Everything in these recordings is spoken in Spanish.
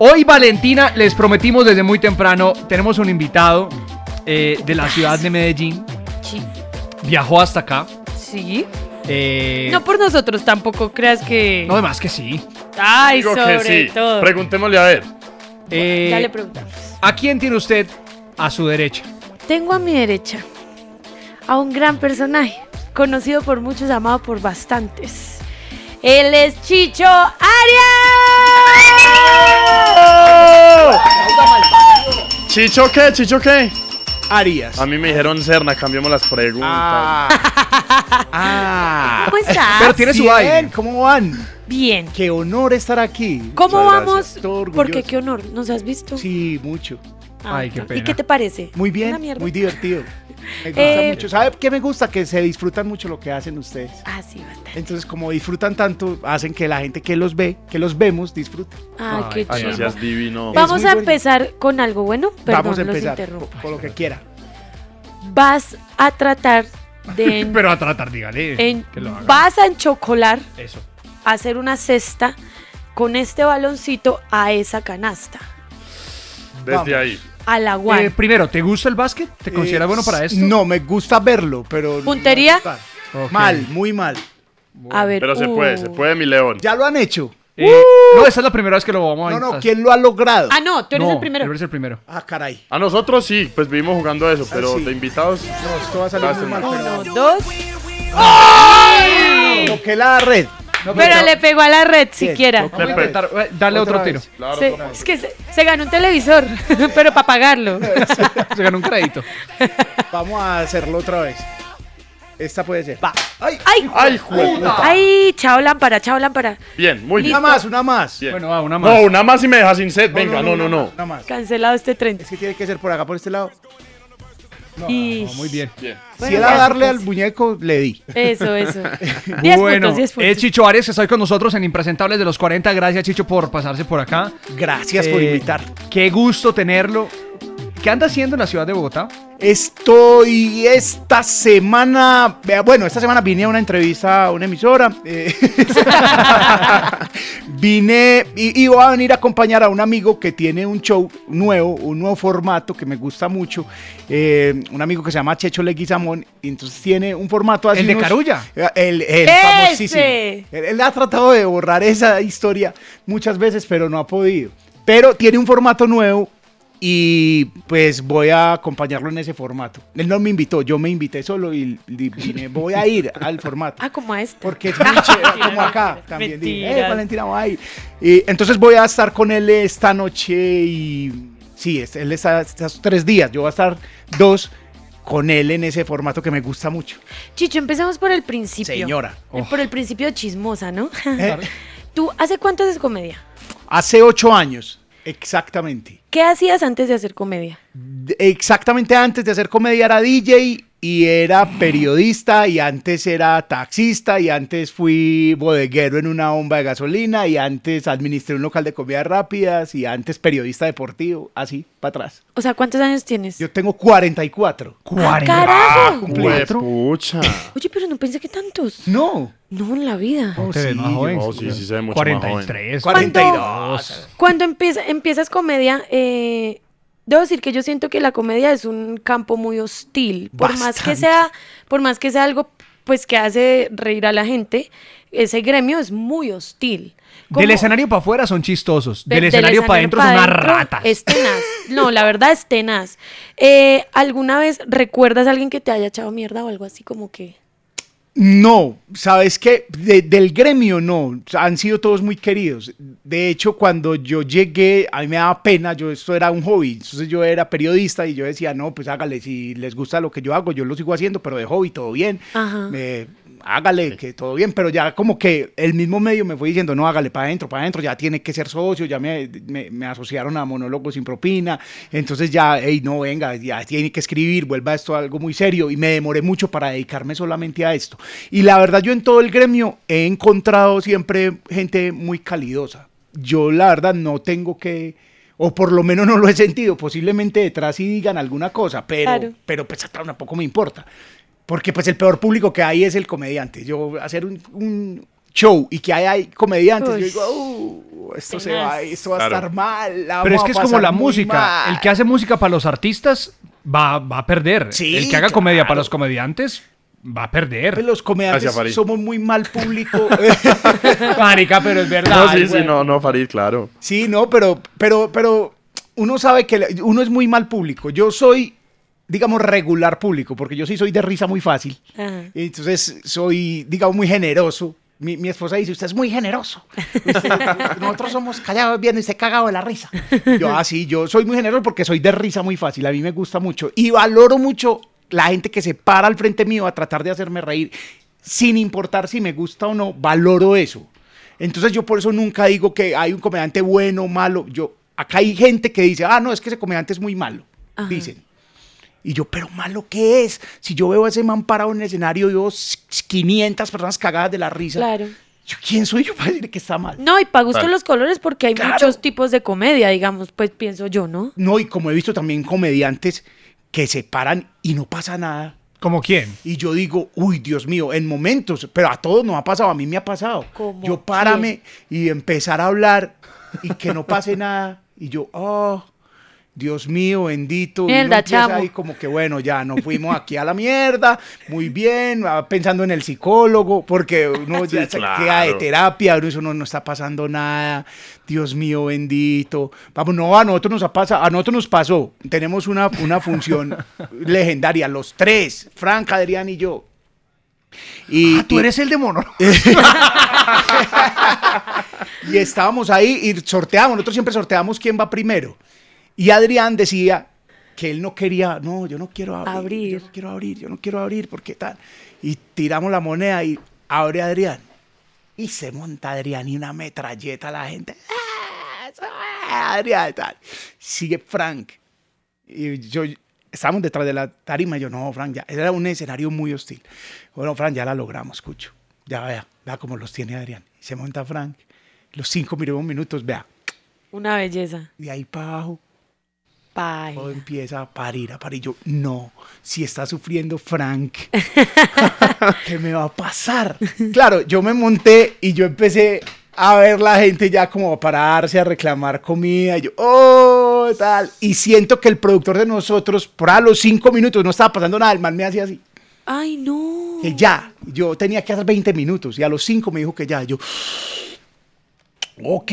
Hoy, Valentina, les prometimos desde muy temprano, tenemos un invitado eh, de la ciudad de Medellín. Viajó hasta acá. Sí. Eh, no por nosotros, tampoco creas que. No, además que sí. Ay, sobre Preguntémosle a ver. Eh, ya le preguntamos. ¿A quién tiene usted a su derecha? Tengo a mi derecha a un gran personaje, conocido por muchos, amado por bastantes. Él es Chicho Arias. ¿Chicho qué? ¿Chicho qué? Arias. A mí me dijeron Serna, cambiamos las preguntas. Ah. Ah. ¿Cómo Pero tiene su ¿Cómo van? Bien. Qué honor estar aquí. ¿Cómo vamos? Porque qué honor. ¿Nos has visto? Sí, mucho. Ah, ay, qué pena. ¿Y qué te parece? Muy bien, muy divertido. Me gusta eh, mucho. ¿Sabe qué me gusta? Que se disfrutan mucho lo que hacen ustedes. Ah, sí, bastante. Entonces, como disfrutan tanto, hacen que la gente que los ve, que los vemos, disfrute. Ah, qué chido. Gracias, divino. Vamos a empezar con algo bueno. pero Vamos a empezar lo que quiera. Vas a tratar de. Pero a tratar, dígale. vas a enchocolar. Eso. hacer una cesta con este baloncito a esa canasta. Desde ahí. A la eh, guay. primero, ¿te gusta el básquet? ¿Te eh, consideras bueno para eso? No, me gusta verlo, pero. ¿Puntería? Mal, muy mal. A ver, Pero se puede, uh. se puede, mi león. Ya lo han hecho. Uh. Eh, no, esa es la primera vez que lo vamos a No, no, ¿quién lo ha logrado? Ah, no, tú eres el primero. eres el primero. Ah, caray. A nosotros sí, pues vivimos jugando eso, ah, pero te de invitados. No, esto va a salir mal. Uno, dos. que la red pero, le pegó a la red siquiera. Dale darle otro tiro. es que se, ganó un televisor, pero para pagarlo. se ganó un crédito. Vamos a hacerlo otra vez. Esta puede ser. Va. ¡Ay! ¡Ay! ¡Ay, ¡Ay! ¡Chao, lámpara! ¡Chao, lámpara! Bien, muy bien. Una más, una más. Bueno, va, una más. No, una más y me deja sin set. Venga, no, no, no. Cancelado este 30. Es que tiene que ser por acá, por este lado muy bien. si era darle al muñeco, le di. Eso, eso. bueno, puntos, eh, Chicho Arias que está hoy con nosotros en Impresentables de los 40. Gracias, Chicho, por pasarse por acá. Gracias por eh, invitar. Qué gusto tenerlo. ¿Qué anda haciendo en la ciudad de Bogotá? Estoy esta semana, bueno, esta semana vine a una entrevista a una emisora. Eh, vine y iba a venir a acompañar a un amigo que tiene un show nuevo, un nuevo formato que me gusta mucho. Eh, un amigo que se llama Checho Leguizamón. entonces tiene un formato así. El de Carulla. Eh, el, el, famosísimo. él ha tratado de borrar esa historia muchas veces, pero no ha podido. Pero tiene un formato nuevo y pues voy a acompañarlo en ese formato. Él no me invitó, yo me invité solo y, voy a ir al formato. Ah, como a este. Porque es como acá también. Eh, Valentina, va a ir. Y, entonces voy a estar con él esta noche y sí, él está estos tres días, yo voy a estar dos con él en ese formato que me gusta mucho. Chicho, empecemos por el principio. Señora. Eh, por el principio chismosa, ¿no? Eh. ¿Tú hace cuánto haces comedia? Hace ocho años. Exactamente. ¿Qué hacías antes de hacer comedia? Exactamente antes de hacer comedia era DJ y era periodista y antes era taxista y antes fui bodeguero en una bomba de gasolina y antes administré un local de comidas rápidas y antes periodista deportivo, así, para atrás. O sea, ¿cuántos años tienes? Yo tengo 44. ¡Ah, ¡Carajo! Ah, ¿Cuatro? Oye, pero no pensé que tantos. No. No, en la vida. No, oh, más joven. 43. 42. Cuando, empiezas comedia, eh, Debo decir que yo siento que la comedia es un campo muy hostil, por más que sea, por más que sea algo pues que hace reír a la gente, ese gremio es muy hostil. Del escenario para afuera son chistosos, del, escenario, para adentro son rata ratas. Es tenaz, no, la verdad es tenaz. Eh, ¿Alguna vez recuerdas a alguien que te haya echado mierda o algo así como que... No, sabes qué? del gremio no, han sido todos muy queridos. De hecho, cuando yo llegué, a mí me daba pena, yo esto era un hobby, entonces yo era periodista y yo decía, no, pues hágale, si les gusta lo que yo hago, yo lo sigo haciendo, pero de hobby, todo bien. Ajá. Me, hágale, que todo bien, pero ya como que el mismo medio me fue diciendo, no, hágale para adentro, para adentro, ya tiene que ser socio, ya me, asociaron a monólogos sin propina, entonces ya, hey, no, venga, ya tiene que escribir, vuelva esto a algo muy serio, y me demoré mucho para dedicarme solamente a esto. Y la verdad, yo en todo el gremio he encontrado siempre gente muy calidosa. Yo la verdad no tengo que o por lo menos no lo he sentido. Posiblemente detrás sí digan alguna cosa, pero, pero pues tampoco me importa. Porque pues el peor público que hay es el comediante. Yo hacer un, show y que hay, comediantes, yo digo, oh, esto se va, esto va a estar mal. Pero es que es como la música. El que hace música para los artistas va, a perder. el que haga comedia para los comediantes va a perder. Pues, los comediantes somos muy mal público. Marica, pero es verdad. No, sí, sí, no, no, Farid, claro. Sí, no, pero, pero, pero uno sabe que uno es muy mal público. Yo soy digamos, regular público, porque yo sí soy de risa muy fácil. Entonces, soy, digamos, muy generoso. Mi, mi, esposa dice, usted es muy generoso. nosotros somos callados viendo y se cagado de la risa. Yo, así, ah, yo soy muy generoso porque soy de risa muy fácil. A mí me gusta mucho y valoro mucho la gente que se para al frente mío a tratar de hacerme reír, sin importar si me gusta o no, valoro eso. Entonces yo por eso nunca digo que hay un comediante bueno o malo. Yo, acá hay gente que dice, ah, no, es que ese comediante es muy malo. Dicen. Y yo, pero malo que es. Si yo veo a ese man parado en el escenario y veo 500 personas cagadas de la risa. Claro. ¿Quién soy yo para decir que está mal? No, y para gusto los colores porque hay muchos tipos de comedia, digamos, pues pienso yo, ¿no? No, y como he visto también comediantes que se paran y no pasa nada. ¿Como quién? Y yo digo, uy, Dios mío, en momentos, pero a todos no ha pasado, a mí me ha pasado. yo párame y empezar a hablar y que no pase nada. Y yo, oh, Dios mío, bendito. Mierda, y como que bueno, ya nos fuimos aquí a la mierda, muy bien, pensando en el psicólogo, porque uno ya se queda de terapia, eso no, está pasando nada. Dios mío, bendito. Vamos, no, a nosotros nos ha pasado, a nosotros nos pasó. Tenemos una, una función legendaria, los tres, Frank, Adrián y yo. Y, ah, tú eres el demonio. y estábamos ahí y sorteamos, nosotros siempre sorteamos quién va primero. Y Adrián decía que él no quería, no, yo no quiero abrir, yo no quiero abrir, yo no quiero abrir, porque tal. Y tiramos la moneda y abre Adrián. Y se monta Adrián y una metralleta a la gente. Ah, Adrián, tal. Sigue Frank. Y yo, estábamos detrás de la tarima. Y yo, no, Frank, ya. Era un escenario muy hostil. Bueno, Frank, ya la logramos, escucho. Ya vea, vea cómo los tiene Adrián. Se monta Frank. Los cinco minutos, vea. Una belleza. De ahí para abajo. Todo empieza a parir, a parir. Yo, no, si está sufriendo Frank, ¿qué me va a pasar? Claro, yo me monté y yo empecé a ver la gente ya como a pararse, a reclamar comida. Y yo, oh, tal. Y siento que el productor de nosotros, por a los cinco minutos, no estaba pasando nada. El man me hacía así. Ay, no. Que ya, yo tenía que hacer 20 minutos y a los cinco me dijo que ya. Yo, ok,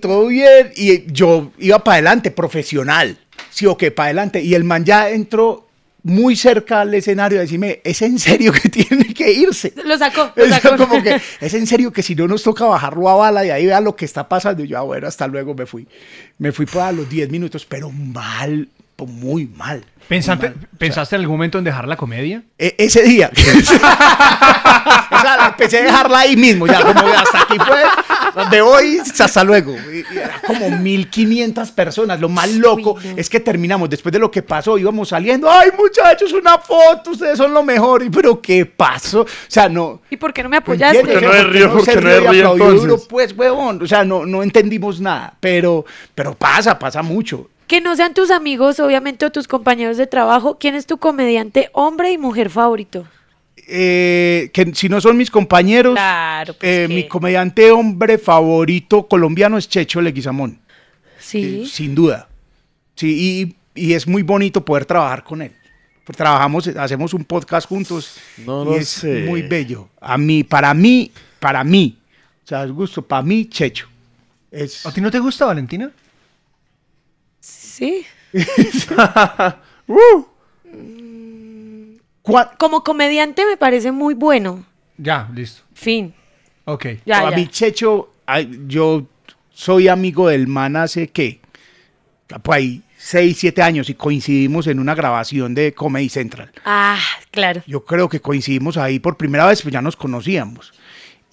todo bien. Y yo iba para adelante, profesional. Sí, ok, para adelante. Y el man ya entró muy cerca al escenario a decirme, es en serio que tiene que irse. Lo sacó. Lo Como que, es en serio que si no nos toca bajarlo a bala y ahí vea lo que está pasando. yo, ah, bueno, hasta luego me fui. Me fui para los 10 minutos, pero mal, muy mal. ¿Pensaste, ¿pensaste en algún momento en dejar la comedia? E, ese día. o sea, empecé a dejarla ahí mismo, ya como hasta aquí fue, de hoy hasta luego. era como 1500 personas. Lo más loco es que terminamos, después de lo que pasó, íbamos saliendo, ay muchachos, una foto, ustedes son lo mejor. Y, pero ¿qué pasó? O sea, no... ¿Y por qué no me apoyaste? Porque no me río? no pues, huevón. O sea, no, no entendimos nada, pero, pero pasa, pasa mucho. Que no sean tus amigos, obviamente, o tus compañeros de trabajo. ¿Quién es tu comediante hombre y mujer favorito? Eh, que si no son mis compañeros, pues eh, mi comediante hombre favorito colombiano es Checho Leguizamón. Sí. Eh, sin duda. Sí, y, es muy bonito poder trabajar con él. Pues trabajamos, hacemos un podcast juntos no es muy bello. A mí, para mí, para mí, o sea, es gusto, para mí, Checho. ¿A ti no te gusta, Valentina? Sí. Uh. Mm. Como comediante me parece muy bueno. Ya, listo. Fin. Ok. a mi Checho, yo soy amigo del man hace que, pues ahí, 6, 7 años y coincidimos en una grabación de Comedy Central. Ah, claro. Yo creo que coincidimos ahí por primera vez, pues ya nos conocíamos.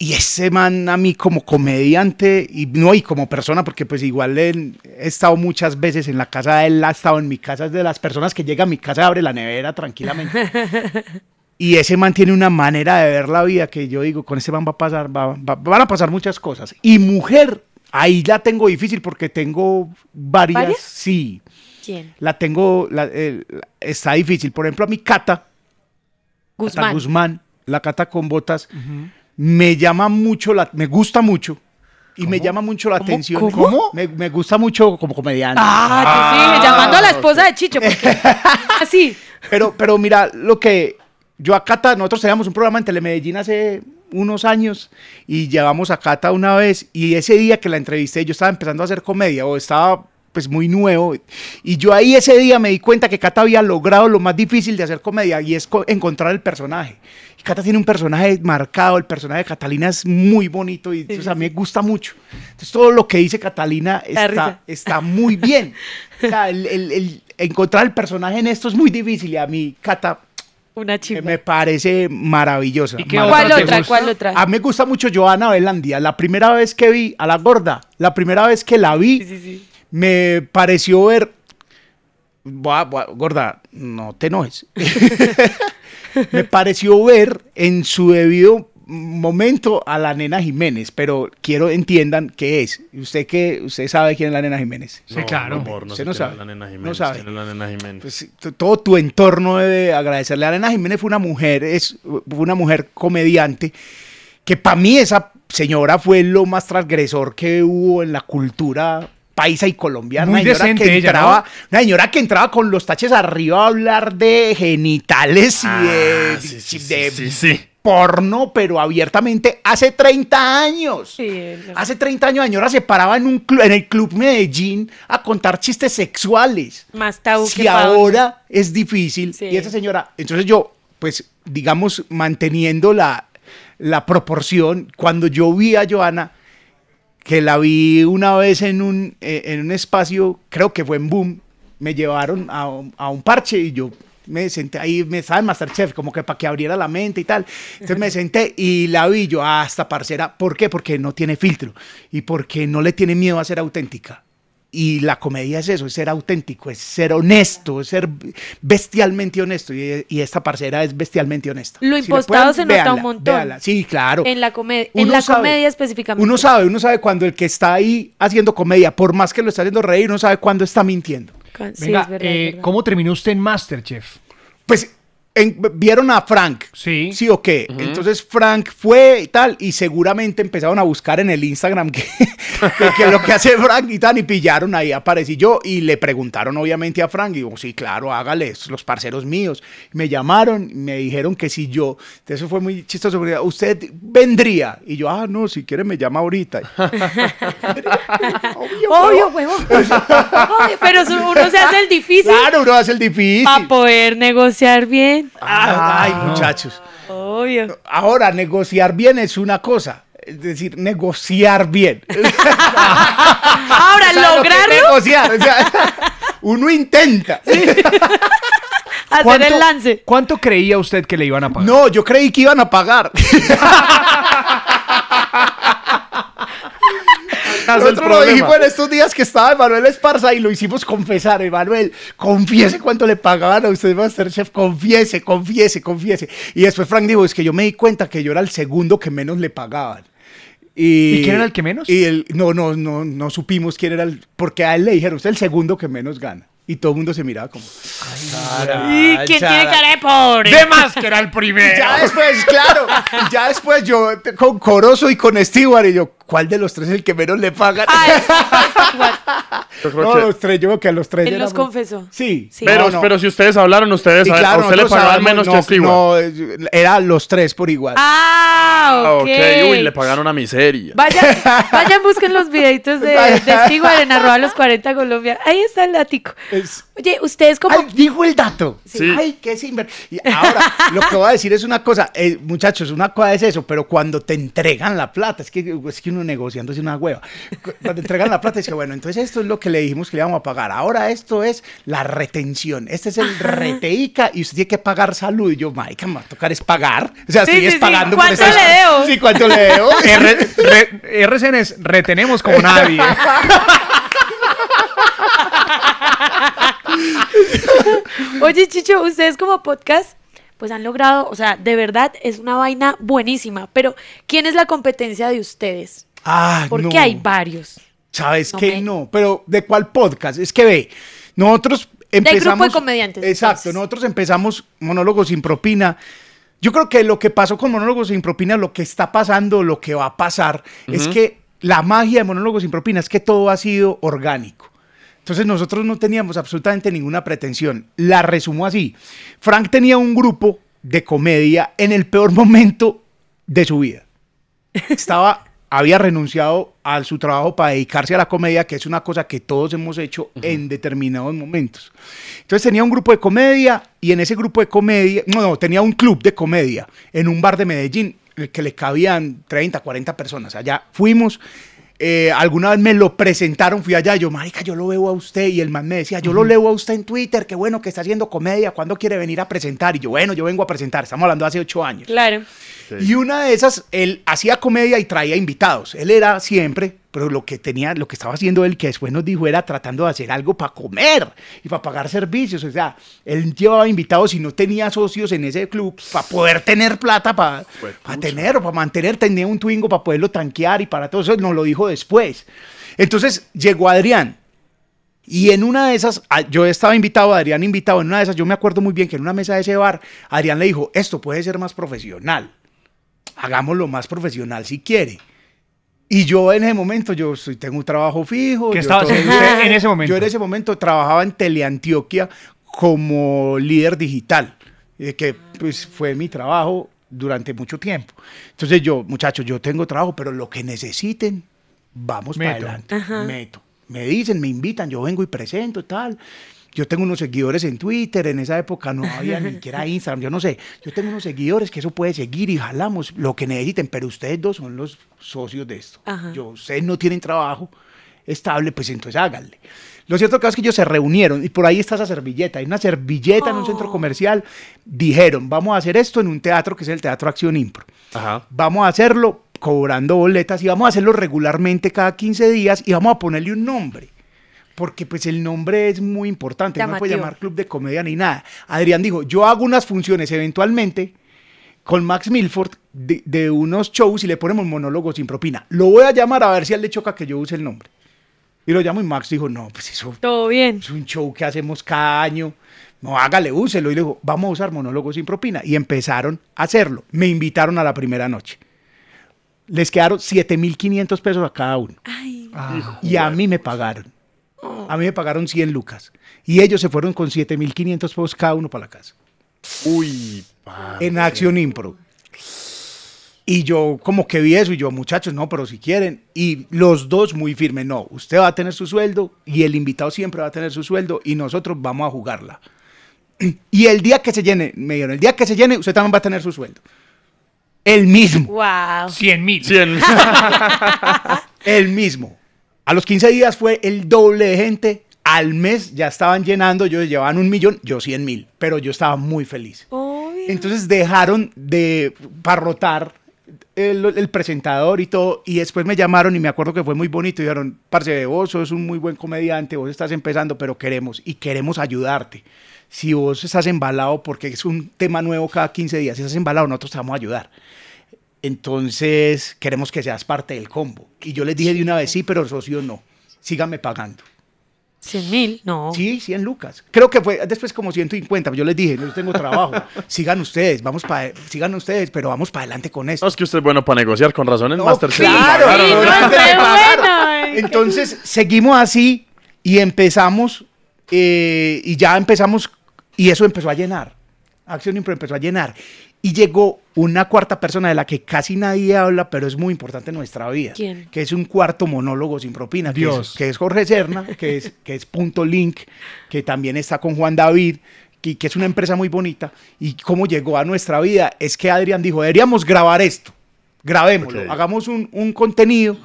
Y ese man a mí como comediante, y no, y como persona, porque pues igual he, he, estado muchas veces en la casa de él, ha estado en mi casa, es de las personas que llega a mi casa, abre la nevera tranquilamente. y ese man tiene una manera de ver la vida que yo digo, con ese man va a pasar, van a pasar muchas cosas. Y mujer, ahí la tengo difícil porque tengo varias, ¿Varias? sí. ¿Quién? La tengo, está difícil. Por ejemplo, a mi Cata, Guzmán, Cata Guzmán la Cata con botas me llama mucho, la, me gusta mucho. Y me llama mucho la atención. ¿Cómo? Me, me, gusta mucho como comediante. Ah, sí, ah. llamando a la esposa de Chicho. así. Pero, pero mira, lo que yo a Cata, nosotros teníamos un programa en Telemedellín hace unos años y llevamos a Cata una vez y ese día que la entrevisté yo estaba empezando a hacer comedia o estaba pues muy nuevo y yo ahí ese día me di cuenta que Cata había logrado lo más difícil de hacer comedia y es encontrar el personaje Cata tiene un personaje marcado, el personaje de Catalina es muy bonito y a mí me gusta mucho. Entonces todo lo que dice Catalina está, muy bien. el, encontrar el personaje en esto es muy difícil y a mí Cata una Me parece maravillosa. ¿Cuál otra? A mí me gusta mucho Joana Bellandía, La primera vez que vi a la gorda, la primera vez que la vi, me pareció ver. gorda, no te enojes. me pareció ver en su debido momento a la nena Jiménez, pero quiero entiendan qué es. Usted que usted sabe quién es la nena Jiménez. claro. sabe. La nena Jiménez, La nena Jiménez. Pues, todo tu entorno debe agradecerle. La nena Jiménez fue una mujer, es fue una mujer comediante que para mí esa señora fue lo más transgresor que hubo en la cultura paisa y colombiana. una señora que entraba, Una señora que entraba con los taches arriba a hablar de genitales y ah, de, porno, pero abiertamente hace 30 años. Hace 30 años la señora se paraba en, un en el Club Medellín a contar chistes sexuales. Más tabú que ahora es difícil. Y esa señora, entonces yo, pues digamos, manteniendo la, la proporción, cuando yo vi a Joana que la vi una vez en un, eh, en un espacio, creo que fue en Boom, me llevaron a, un parche y yo me senté ahí, me estaba Masterchef, como que para que abriera la mente y tal. Entonces me senté y la vi yo, hasta ah, parcera, ¿por qué? Porque no tiene filtro y porque no le tiene miedo a ser auténtica. Y la comedia es eso, es ser auténtico, es ser honesto, es ser bestialmente honesto. Y, esta parcera es bestialmente honesta. Lo impostado se nota un montón. Sí, claro. En la, comedia en la comedia específicamente. Uno sabe, uno sabe cuando el que está ahí haciendo comedia, por más que lo está haciendo reír, uno sabe cuando está mintiendo. Sí, Venga, eh, ¿cómo terminó usted en Masterchef? Pues vieron a Frank. Sí. ¿Sí o qué? Entonces Frank fue y tal, y seguramente empezaron a buscar en el Instagram que, que, lo que hace Frank y tal, y pillaron ahí, aparecí yo, y le preguntaron obviamente a Frank, y digo, sí, claro, hágale, los parceros míos. Me llamaron, me dijeron que si yo, eso fue muy chistoso, usted vendría, y yo, ah, no, si quiere me llama ahorita. obvio, obvio, huevo. pero uno se hace el difícil. Claro, uno hace el difícil. Para poder negociar bien ay, muchachos. Obvio. Ahora, negociar bien es una cosa. Es decir, negociar bien. Ahora, lograr. negociar. uno intenta. Hacer el lance. ¿Cuánto creía usted que le iban a pagar? No, yo creí que iban a pagar. Nosotros lo dijimos en estos días que estaba Emanuel Esparza y lo hicimos confesar. Emanuel, confiese cuánto le pagaban a usted Masterchef, confiese, confiese, confiese. Y después Frank dijo, es que yo me di cuenta que yo era el segundo que menos le pagaban. Y, quién era el que menos? Y no, no, no, no supimos quién era el, porque a él le dijeron, usted es el segundo que menos gana. Y todo el mundo se miraba como. Ay, ¿Y quién tiene cara de pobre? De más que era el primero. ya después, claro. Ya después yo con coroso y con Stewart. Y yo, ¿cuál de los tres es el que menos le pagan? no, los tres, yo que a los tres. Él nos confesó. Sí. Pero, pero si ustedes hablaron, ustedes, a usted le pagaron menos que No, era los tres por igual. Ah, ah, ok. okay. Uy, le pagaron a miseria. Vayan, vayan busquen los videitos de, de en arroba los 40 Colombia. Ahí está el lático. Oye, ustedes como... Ay, dijo el dato. Sí. Ay, qué sinver... Y ahora, lo que voy a decir es una cosa. Eh, muchachos, una cosa es eso, pero cuando te entregan la plata, es que, es que uno negociando es una hueva. Cuando te entregan la plata, dice bueno, entonces esto es lo que le dijimos que le íbamos a pagar. Ahora esto es la retención. Este es el reteica y usted tiene que pagar salud. Y yo, Mike, me va a tocar es pagar. O sea, sigues pagando sí. ¿Cuánto le debo? Sí, ¿cuánto le debo? RCN es retenemos como nadie. Oye, Chicho, ustedes como podcast pues han logrado, o sea, de verdad es una vaina buenísima, pero ¿quién es la competencia de ustedes? Ah, Porque hay varios. Sabes qué? que no, pero ¿de cuál podcast? Es que ve, nosotros empezamos... Del grupo de comediantes. Exacto, pues. nosotros empezamos Monólogos sin propina. Yo creo que lo que pasó con Monólogos sin propina, lo que está pasando, lo que va a pasar, es que la magia de Monólogos sin propina es que todo ha sido orgánico. Entonces nosotros no teníamos absolutamente ninguna pretensión. La resumo así. Frank tenía un grupo de comedia en el peor momento de su vida. Estaba había renunciado a su trabajo para dedicarse a la comedia, que es una cosa que todos hemos hecho en determinados momentos. Entonces tenía un grupo de comedia y en ese grupo de comedia, no, tenía un club de comedia en un bar de Medellín el que le cabían 30, 40 personas. Allá fuimos, eh, alguna vez me lo presentaron, fui allá, yo, marica, yo lo veo a usted, y el man me decía, yo lo leo a usted en Twitter, qué bueno que está haciendo comedia, ¿cuándo quiere venir a presentar? Y yo, bueno, yo vengo a presentar, estamos hablando hace ocho años. Claro. Y una de esas, él hacía comedia y traía invitados, él era siempre pero lo que tenía, lo que estaba haciendo él, que después nos dijo, era tratando de hacer algo para comer y para pagar servicios. O sea, él llevaba invitados y no tenía socios en ese club para poder tener plata, para, para pues, tener o para mantener, tenía un Twingo para poderlo tanquear y para todo eso, nos lo dijo después. Entonces llegó Adrián. Y en una de esas, ah, yo estaba invitado, Adrián invitado, en una de esas, yo me acuerdo muy bien que en una mesa de ese bar, Adrián le dijo, esto puede ser más profesional, hagámoslo más profesional si quiere. Y yo en ese momento, yo soy, tengo un trabajo fijo. ¿Qué estabas en ese momento? Yo en ese momento trabajaba en Teleantioquia como líder digital, eh, que pues, fue mi trabajo durante mucho tiempo. Entonces yo, muchachos, yo tengo trabajo, pero lo que necesiten, vamos para adelante. Meto. Me dicen, me invitan, yo vengo y presento, y tal yo tengo unos seguidores en Twitter, en esa época no había ni siquiera Instagram, yo no sé, yo tengo unos seguidores que eso puede seguir y jalamos lo que necesiten, pero ustedes dos son los socios de esto. Yo, sé, no tienen trabajo estable, pues entonces háganle. Lo cierto que es que ellos se reunieron y por ahí está esa servilleta. Hay una servilleta en un centro oh. comercial. Dijeron, vamos a hacer esto en un teatro que es el Teatro Acción Impro. Vamos a hacerlo cobrando boletas y vamos a hacerlo regularmente cada 15 días y vamos a ponerle un nombre porque pues el nombre es muy importante, no puede llamar club de comedia ni nada. Adrián dijo, yo hago unas funciones eventualmente con Max Milford de, unos shows y le ponemos monólogos sin propina. Lo voy a llamar a ver si él le choca que yo use el nombre. Y lo llamo y Max dijo, no, pues eso Todo bien. es un show que hacemos cada año. No, hágale, úselo. Y le dijo, vamos a usar monólogos sin propina. Y empezaron a hacerlo. Me invitaron a la primera noche. Les quedaron 7.500 pesos a cada uno. Ah, y a mí me pagaron. A mí me pagaron 100 lucas. Y ellos se fueron con 7.500 pesos cada uno para la casa. Uy, En Acción Impro. Y yo como que vi eso y yo, muchachos, no, pero si quieren. Y los dos muy firmes, no, usted va a tener su sueldo y el invitado siempre va a tener su sueldo y nosotros vamos a jugarla. Y el día que se llene, me dijeron, el día que se llene, usted también va a tener su sueldo. El mismo. Wow. 100 mil. el mismo. A los 15 días fue el doble de gente. Al mes ya estaban llenando, yo llevaban un millón, yo 100 mil, pero yo estaba muy feliz. Entonces dejaron de parrotar el, presentador y todo, y después me llamaron y me acuerdo que fue muy bonito, dijeron, parce, vos sos un muy buen comediante, vos estás empezando, pero queremos y queremos ayudarte. Si vos estás embalado, porque es un tema nuevo cada 15 días, si estás embalado, nosotros te vamos a ayudar. Entonces, queremos que seas parte del combo. Y yo les dije de una vez, sí, pero socio no, síganme pagando. ¿Cien mil, no. Sí, 100 lucas. Creo que fue después como 150. Yo les dije, no tengo trabajo. sigan ustedes, vamos para, sigan ustedes, pero vamos para adelante con esto. es que usted es bueno para negociar, con razones no, Claro, eh. Entonces, seguimos así y empezamos, eh, y ya empezamos, y eso empezó a llenar. Acción Impro empezó a llenar. Y llegó una cuarta persona de la que casi nadie habla, pero es muy importante en nuestra vida. ¿Quién? Que es un cuarto monólogo sin propina. Dios. Que es, Jorge Serna, que es, que es Punto Link, que también está con Juan David, que, que es una empresa muy bonita. Y cómo llegó a nuestra vida es que Adrián dijo, deberíamos grabar esto. Grabémoslo, hagamos un, un contenido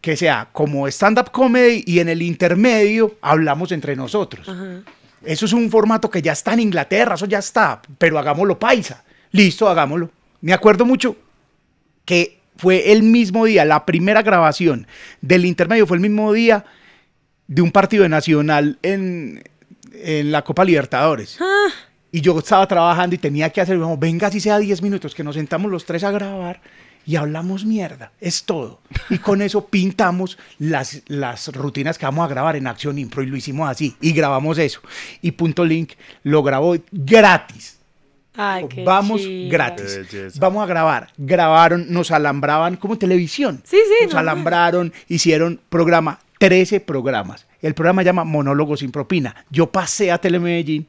que sea como stand-up comedy y en el intermedio hablamos entre nosotros. Eso es un formato que ya está en Inglaterra, eso ya está, pero hagámoslo paisa listo, hagámoslo. Me acuerdo mucho que fue el mismo día, la primera grabación del intermedio fue el mismo día de un partido de Nacional en, la Copa Libertadores. Ah. Y yo estaba trabajando y tenía que hacer, venga, si sea 10 minutos, que nos sentamos los tres a grabar y hablamos mierda, es todo. Y con eso pintamos las, las rutinas que vamos a grabar en Acción Impro y lo hicimos así. Y grabamos eso. Y Punto Link lo grabó gratis vamos gratis. vamos a grabar. Grabaron, nos alambraban como televisión. Sí, sí. Nos alambraron, hicieron programa, 13 programas. El programa llama Monólogo sin propina. Yo pasé a Telemedellín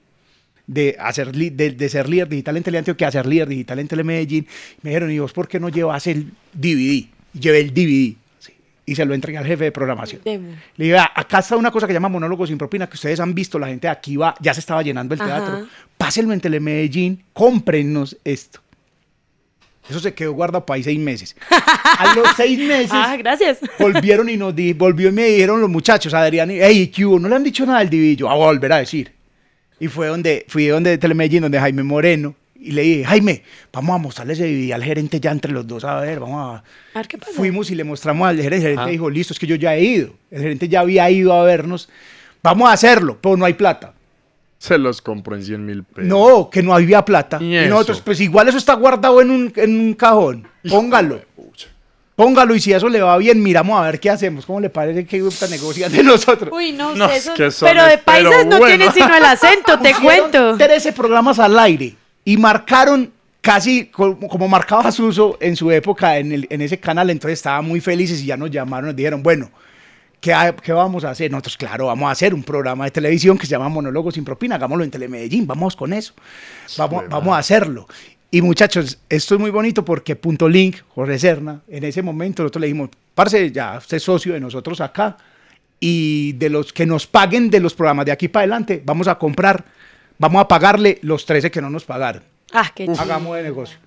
de, hacer, de, ser líder digital en Teleantioquia a ser líder digital en Telemedellín. Me dijeron, ¿y vos por qué no llevas el DVD? Llevé el DVD y se lo entregué al jefe de programación. Le dije, acá está una cosa que llama monólogo sin propina, que ustedes han visto, la gente aquí va, ya se estaba llenando el teatro. Pásenlo en Telemedellín, cómprennos esto. Eso se quedó guardado para ahí seis meses. A los seis meses. Ah, gracias. Volvieron y nos volvió y me dijeron los muchachos, Adrián, hey, ¿qué No le han dicho nada al divillo. A volver a decir. Y fue donde, fui donde Telemedellín, donde Jaime Moreno, y le dije, Jaime, vamos a mostrarle ese video al gerente ya entre los dos, a ver, vamos a... a ver, ¿qué Fuimos y le mostramos al gerente, el gerente dijo, listo, es que yo ya he ido. El gerente ya había ido a vernos, vamos a hacerlo, pero no hay plata. Se los compró en 100 mil pesos. No, que no había plata. Y, nosotros, pues igual eso está guardado en un, en un cajón, póngalo. Póngalo y si eso le va bien, miramos a ver qué hacemos. ¿Cómo le parece que está negociando de nosotros? Uy, no, sé. pero de países no tiene sino el acento, te cuento. 13 programas al aire y marcaron casi como, marcaba Suso en su época en, el, en ese canal, entonces estaban muy felices y ya nos llamaron, nos dijeron, bueno, ¿qué, vamos a hacer? Nosotros, claro, vamos a hacer un programa de televisión que se llama Monólogo sin propina, hagámoslo en Telemedellín, vamos con eso, vamos, vamos a hacerlo. Y muchachos, esto es muy bonito porque Punto Link, Jorge Serna, en ese momento nosotros le dijimos, parce, ya usted es socio de nosotros acá y de los que nos paguen de los programas de aquí para adelante, vamos a comprar vamos a pagarle los 13 que no nos pagaron. Ah, qué Hagamos de negocio.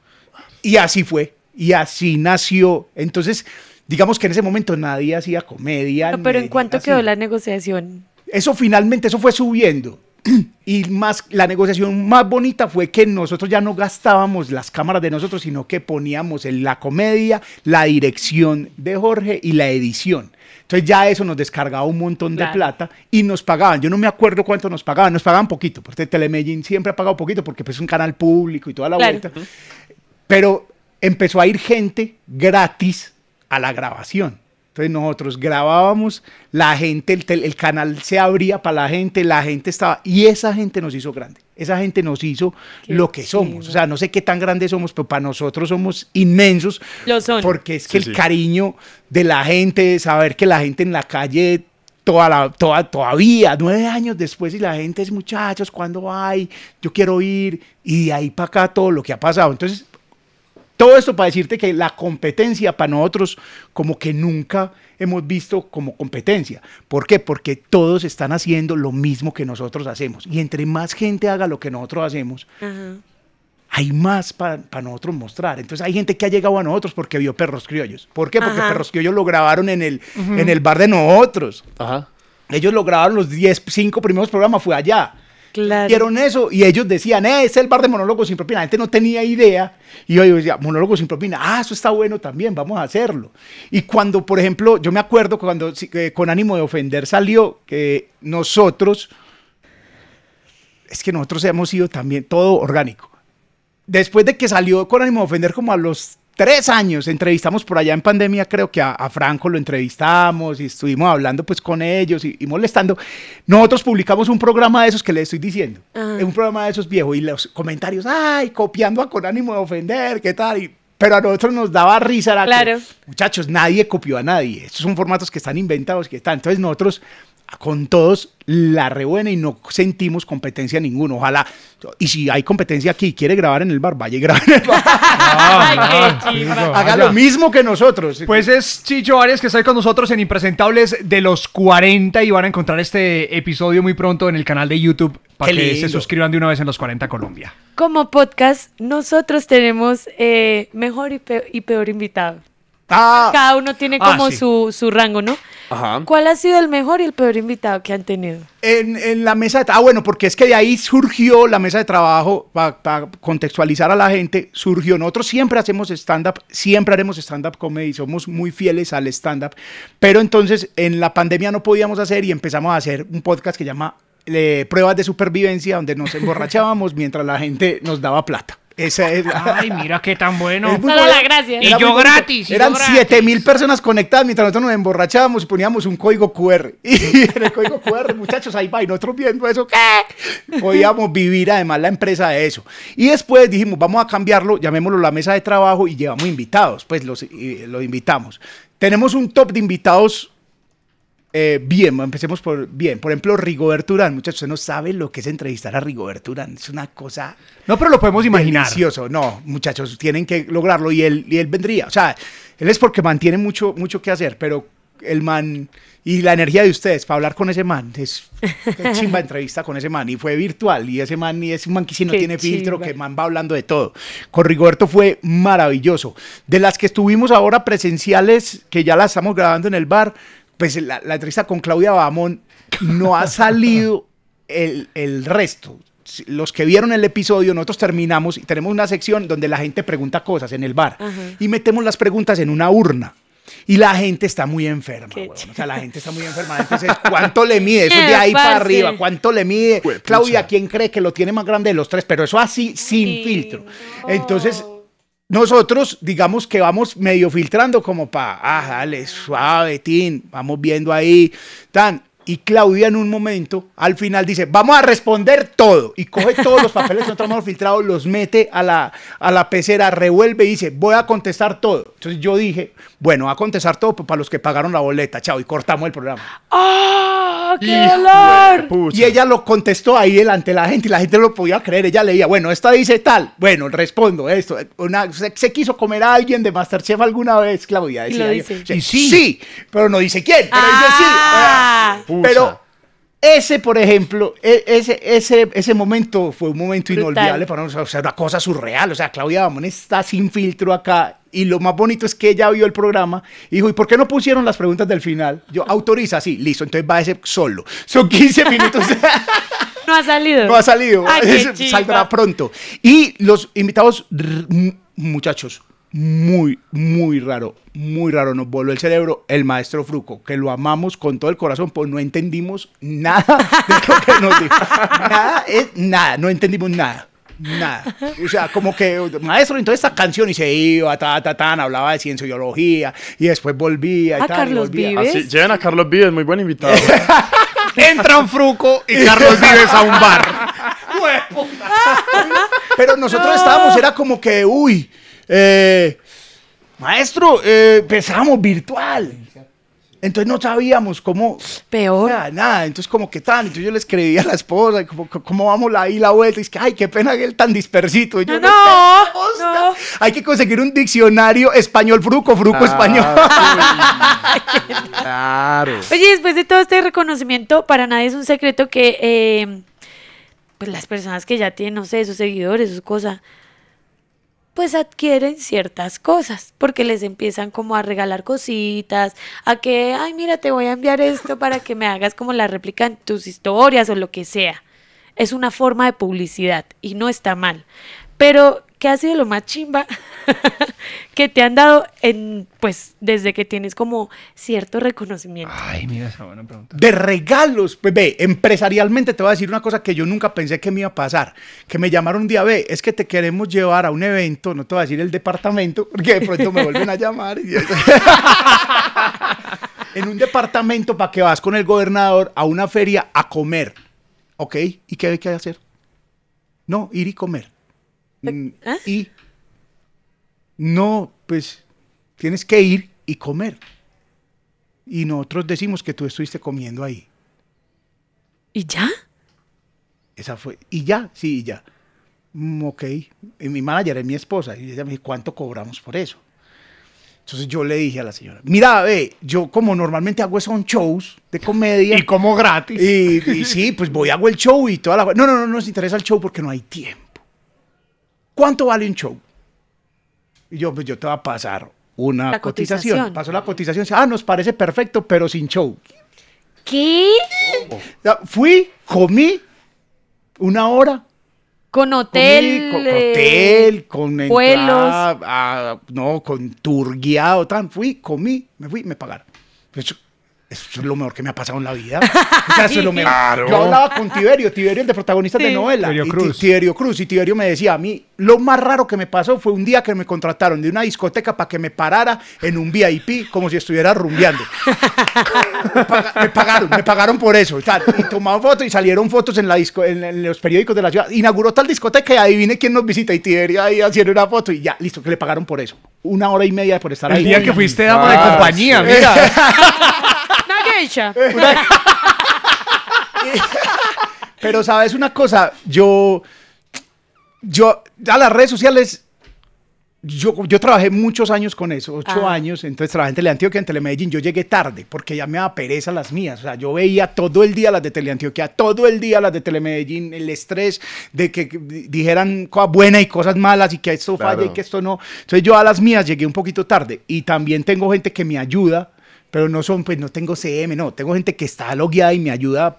Y así fue, y así nació. Entonces, digamos que en ese momento nadie hacía comedia. No, pero ¿en cuánto quedó la negociación? Eso finalmente, eso fue subiendo. Y más, la negociación más bonita fue que nosotros ya no gastábamos las cámaras de nosotros, sino que poníamos en la comedia la dirección de Jorge y la edición. Entonces ya eso nos descargaba un montón de plata y nos pagaban. Yo no me acuerdo cuánto nos pagaban, nos pagaban poquito, porque Telemedellín siempre ha pagado poquito porque pues, es un canal público y toda la vuelta. Pero empezó a ir gente gratis a la grabación. Entonces nosotros grabábamos, la gente, el, canal se abría para la gente, la gente estaba, y esa gente nos hizo grande, esa gente nos hizo lo que somos. O sea, no sé qué tan grandes somos, pero para nosotros somos inmensos. Lo son. Porque es que el cariño de la gente, saber que la gente en la calle Toda la, toda, todavía, nueve años después, y la gente es muchachos, ¿cuándo hay? Yo quiero ir, y de ahí para acá todo lo que ha pasado. Entonces, todo esto para decirte que la competencia para nosotros como que nunca hemos visto como competencia. ¿Por qué? Porque todos están haciendo lo mismo que nosotros hacemos. Y entre más gente haga lo que nosotros hacemos, hay más para nosotros mostrar. Entonces hay gente que ha llegado a nosotros porque vio Perros Criollos. ¿Por qué? Porque Perros Criollos lo grabaron en el, en el bar de nosotros. Ellos lo grabaron los 10, 5 primeros programas, fue allá eso y ellos decían, eh, es el bar de monólogos sin propina. La gente no tenía idea. Y yo decía, monólogos sin propina, ah, eso está bueno también, vamos a hacerlo. Y cuando, por ejemplo, yo me acuerdo cuando con ánimo de ofender salió que nosotros, es que nosotros hemos sido también todo orgánico. Después de que salió con ánimo de ofender como a los tres años entrevistamos por allá en pandemia, creo que a, Franco lo entrevistamos y estuvimos hablando pues con ellos y, molestando. Nosotros publicamos un programa de esos que les estoy diciendo, es ah. un programa de esos viejos y los comentarios, ay, copiando a con ánimo de ofender, ¿qué tal? pero a nosotros nos daba risa. La claro. muchachos, nadie copió a nadie. Estos son formatos que están inventados, que están. Entonces nosotros con todos la rebuena y no sentimos competencia ninguna. Ojalá. Y si hay competencia aquí y quiere grabar en el bar, vaya y grabe en el bar. Ah, Haga lo mismo que nosotros. Pues es Chicho Arias que está con nosotros en Impresentables de los 40 y van a encontrar este episodio muy pronto en el canal de YouTube para que se suscriban de una vez en los 40 Colombia. Como podcast, nosotros tenemos eh, mejor y peor invitado. Ah. Cada uno tiene ah, como su, rango, ¿no? ¿Cuál ha sido el mejor y el peor invitado que han tenido? En, la mesa de trabajo, ah, bueno, porque es que de ahí surgió la mesa de trabajo, para contextualizar a la gente, surgió, nosotros siempre hacemos stand-up, siempre haremos stand-up comedy, somos muy fieles al stand-up, pero entonces en la pandemia no podíamos hacer y empezamos a hacer un podcast que llama eh, Pruebas de Supervivencia, donde nos emborrachábamos mientras la gente nos daba plata. Esa Ay, mira qué tan bueno. Y yo gratis. Eran 7 mil personas conectadas mientras nosotros nos emborrachábamos y poníamos un código QR. Y en el código QR, muchachos, ahí va. Y nosotros viendo eso, ¿qué? Podíamos vivir además la empresa de eso. Y después dijimos, vamos a cambiarlo, llamémoslo la mesa de trabajo y llevamos invitados. Pues los, eh, los invitamos. Tenemos un top de invitados eh, bien, empecemos por bien. Por ejemplo, Rigoberto Urán. Muchachos, usted no sabe lo que es entrevistar a Rigoberto Urán. Es una cosa. No, pero lo podemos imaginar. Delicioso. No, muchachos, tienen que lograrlo y él, y él vendría. O sea, él es porque mantiene mucho, mucho que hacer, pero el man y la energía de ustedes para hablar con ese man. Es qué chimba entrevista con ese man. Y fue virtual. Y ese man, y ese man que si no tiene filtro, que man va hablando de todo. Con Rigoberto fue maravilloso. De las que estuvimos ahora presenciales, que ya las estamos grabando en el bar, pues la, la entrevista con Claudia Bamón no ha salido el, resto los que vieron el episodio, nosotros terminamos y tenemos una sección donde la gente pregunta cosas en el bar y metemos las preguntas en una urna. Y la gente está muy enferma, O sea, la gente está muy enferma. Entonces, ¿cuánto le mide? Eso de ahí para arriba. ¿Cuánto le mide? Claudia, ¿quién cree que lo tiene más grande de los tres? Pero eso así, sin filtro. Entonces, nosotros, digamos que vamos medio filtrando como para, ah, dale, suave, tin, vamos viendo ahí, tan, y Claudia en un momento, al final, dice, vamos a responder todo. Y coge todos los papeles de otro modo filtrado, los mete a la, a la pecera, revuelve y dice, voy a contestar todo. Entonces yo dije, bueno, a contestar todo para los que pagaron la boleta. Chao, y cortamos el programa. ¡Ah, qué dolor! Y ella lo contestó ahí delante de la gente y la gente lo podía creer. Ella leía, bueno, esta dice tal. Bueno, respondo esto. se, quiso comer a alguien de Masterchef alguna vez, Claudia. Decía, y sí, sí. pero no dice quién. Pero dice sí. Ah. Pero ese, por ejemplo, e, ese, ese, ese momento fue un momento inolvidable para nosotros, o sea, una cosa surreal, o sea, Claudia vamos está sin filtro acá y lo más bonito es que ella vio el programa y dijo, ¿y por qué no pusieron las preguntas del final? Yo, autoriza, sí, listo, entonces va a ser solo. Son 15 minutos. no ha salido. No ha salido. Ah, saldrá pronto. Y los invitados, muchachos, muy, muy raro, muy raro. Nos voló el cerebro el maestro Fruco, que lo amamos con todo el corazón, pues no entendimos nada de lo que nos dijo. Nada nada, no entendimos nada. Nada. O sea, como que, maestro, entonces esta canción y se iba, ta, ta, tan, hablaba de ciencia y biología y después volvía. Y ah, tal, Carlos Vives. Ah, a Carlos Vives, muy buen invitado. Entran Fruco y Carlos Vives a un bar. Pero nosotros estábamos, era como que, uy, eh, maestro, eh, empezamos virtual. Entonces no sabíamos cómo. Peor. Nada, Entonces, como que tal, Entonces yo le escribí a la esposa, como, cómo vamos ahí la vuelta. Y es que, ay, qué pena que él tan dispersito. Y no, no, Hay que conseguir un diccionario español fruco, fruco ah, español. claro. Oye, después de todo este reconocimiento, para nadie es un secreto que eh, pues las personas que ya tienen, no sé, sus seguidores, sus cosas pues adquieren ciertas cosas, porque les empiezan como a regalar cositas, a que, ay, mira, te voy a enviar esto para que me hagas como la réplica en tus historias o lo que sea. Es una forma de publicidad y no está mal. Pero ¿Qué ha sido lo más chimba que te han dado en, pues, desde que tienes como cierto reconocimiento? Ay, mira esa buena pregunta. De regalos, pues ve, empresarialmente te voy a decir una cosa que yo nunca pensé que me iba a pasar. Que me llamaron un día, ve, es que te queremos llevar a un evento, no te voy a decir el departamento, porque de pronto me vuelven a llamar. en un departamento para que vas con el gobernador a una feria a comer. ¿Ok? ¿Y qué hay que hacer? No, ir y comer. Mm, ¿Ah? Y no, pues tienes que ir y comer. Y nosotros decimos que tú estuviste comiendo ahí. ¿Y ya? Esa fue, y ya, sí, ya. Mm, ok, mi manager es mi esposa, y ella me dijo, ¿cuánto cobramos por eso? Entonces yo le dije a la señora, mira, ve, yo como normalmente hago son shows de comedia. Y como gratis. Y, sí, pues voy, hago el show y toda la... No, no, no, no nos interesa el show porque no hay tiempo. ¿cuánto vale un show? Y yo, pues yo te voy a pasar una cotización. Pasó la cotización, ah, nos parece perfecto, pero sin show. ¿Qué? fui, comí una hora. Con hotel. con hotel, con vuelos. Ah, no, con turguiado tan. Fui, comí, me fui, me pagaron. Pues, eso es lo mejor que me ha pasado en la vida. es lo mejor. Yo hablaba con Tiberio, Tiberio el de protagonista de novela. Tiberio Cruz. Y Tiberio Cruz. Y Tiberio me decía, a mí lo más raro que me pasó fue un día que me contrataron de una discoteca para que me parara en un VIP como si estuviera rumbeando. me, pagaron, me pagaron por eso. Y, fotos y salieron fotos en, la en, los periódicos de la ciudad. Inauguró tal discoteca y adivine quién nos visita. Y Tiberio ahí haciendo una foto y ya, listo, que le pagaron por eso. Una hora y media por estar ahí. El día que fuiste dama de ah, compañía, mira. Pero sabes una cosa, yo, yo a las redes sociales, yo, trabajé muchos años con eso, ocho ah. años, entonces trabajé en Teleantioquia, en Telemedellín, yo llegué tarde porque ya me daba pereza las mías, o sea, yo veía todo el día las de Teleantioquia, todo el día las de Telemedellín, el estrés de que dijeran cosas buenas y cosas malas y que esto y que esto no, entonces yo a las mías llegué un poquito tarde y también tengo gente que me ayuda pero no son, pues no tengo CM, no, tengo gente que está logueada y me ayuda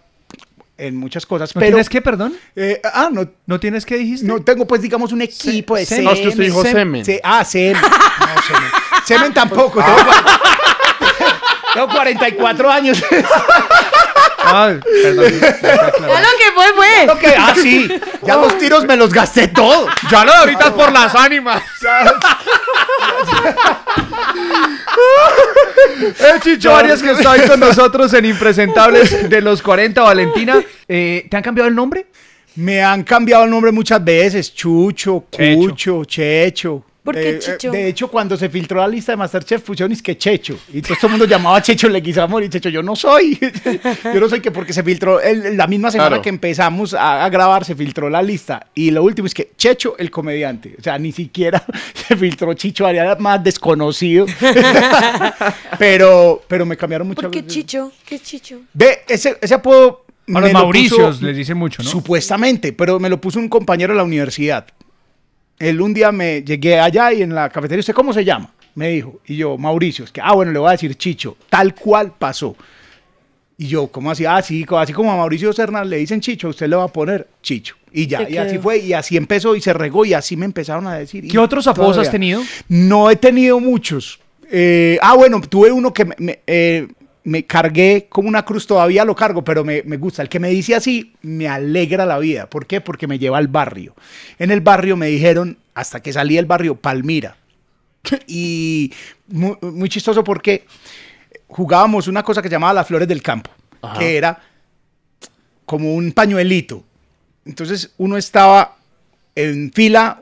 en muchas cosas. pero, es que, perdón? Eh, ah, no. ¿No tienes que dijiste? No tengo, pues, digamos, un equipo de CM. No, es que usted dijo semen. ah, CM. No, semen. Semen tampoco. Tengo, 44 ah. años. Ay, ah, perdón. Ya lo que fue, fue. ah, sí. Ya los tiros me los gasté todo. Ya lo de ahorita por las ánimas. He eh, Chicho Arias que está con nosotros en Impresentables de los 40, Valentina. Eh, ¿Te han cambiado el nombre? Me han cambiado el nombre muchas veces. Chucho, Cucho, Checho. Eh, eh, de hecho, cuando se filtró la lista de Masterchef, es que Checho. Y todo el mundo llamaba a Checho Leguizamón. Y Checho, yo no soy. yo no soy que porque se filtró la misma semana que empezamos a, grabar, se filtró la lista. Y lo último es que Checho, el comediante. O sea, ni siquiera se filtró Chicho ariel. más desconocido. pero, pero me cambiaron mucho. ¿Por qué Chicho? ¿Qué Chicho? Ve, ese, apodo a los Mauricios les dice mucho, ¿no? Supuestamente, pero me lo puso un compañero de la universidad él un día me llegué allá y en la cafetería, ¿usted cómo se llama? Me dijo. Y yo, Mauricio, es que, ah, bueno, le voy a decir Chicho, tal cual pasó. Y yo, ¿cómo así? Ah, sí, así como a Mauricio Cernal le dicen Chicho, usted le va a poner Chicho. Y ya, y así fue, y así empezó, y se regó, y así me empezaron a decir. ¿Qué otros apodos has tenido? No he tenido muchos. Eh, ah, bueno, tuve uno que me, eh, me cargué como una cruz, todavía lo cargo, pero me, gusta. El que me dice así, me alegra la vida. ¿Por qué? Porque me lleva al barrio. En el barrio me dijeron, hasta que salí del barrio, Palmira. Y muy, chistoso porque jugábamos una cosa que se llamaba las flores del campo, que era como un pañuelito. Entonces uno estaba en fila,